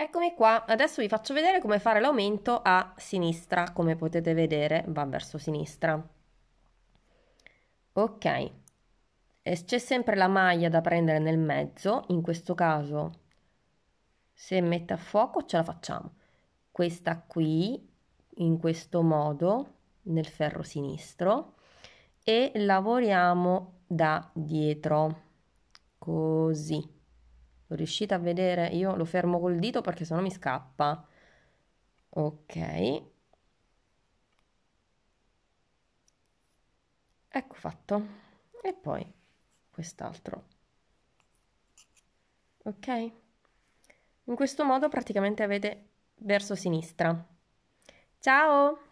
Eccomi qua, adesso vi faccio vedere come fare l'aumento a sinistra, come potete vedere va verso sinistra. Ok, e c'è sempre la maglia da prendere nel mezzo, in questo caso se mette a fuoco ce la facciamo. Questa qui, in questo modo, nel ferro sinistro e lavoriamo da dietro, così riuscite a vedere? Io lo fermo col dito perché sennò mi scappa. Ok. Ecco fatto. E poi quest'altro. Ok? In questo modo praticamente avete verso sinistra. Ciao!